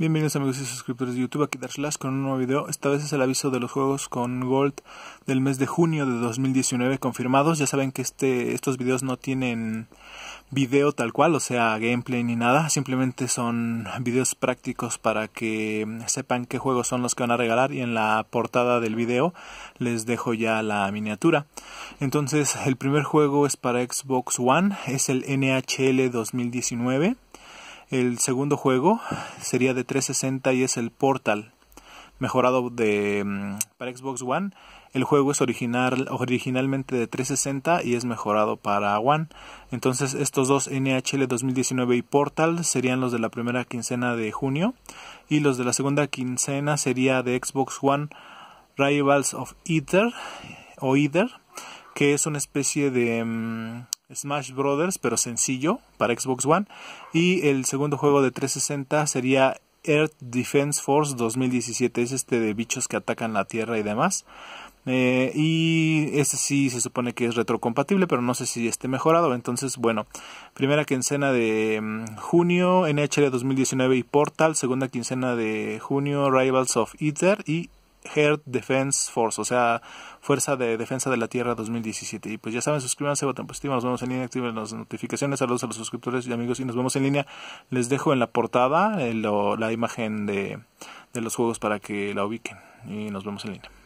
Bienvenidos amigos y suscriptores de YouTube, aquí Darslash con un nuevo video. Esta vez es el aviso de los juegos con Gold del mes de junio de 2019 confirmados. Ya saben que este, estos videos no tienen video tal cual, o sea, gameplay ni nada. Simplemente son videos prácticos para que sepan qué juegos son los que van a regalar y en la portada del video les dejo ya la miniatura. Entonces, el primer juego es para Xbox One, es el NHL 2019. El segundo juego sería de 360 y es el Portal, mejorado de, mm, para Xbox One. El juego es original, originalmente de 360 y es mejorado para One. Entonces estos dos NHL 2019 y Portal serían los de la primera quincena de junio y los de la segunda quincena sería de Xbox One Rivals of Ether o Ether, que es una especie de... Mm, Smash Brothers, pero sencillo para Xbox One. Y el segundo juego de 360 sería Earth Defense Force 2017. Es este de bichos que atacan la Tierra y demás. Eh, y este sí se supone que es retrocompatible, pero no sé si esté mejorado. Entonces, bueno, primera quincena de mm, junio, NHL 2019 y Portal. Segunda quincena de junio, Rivals of Ether y Heart Defense Force, o sea, Fuerza de Defensa de la Tierra 2017. Y pues ya saben, suscríbanse, voten positivo, nos vemos en línea, activen las notificaciones, saludos a los suscriptores y amigos y nos vemos en línea. Les dejo en la portada eh, la imagen de, de los juegos para que la ubiquen y nos vemos en línea.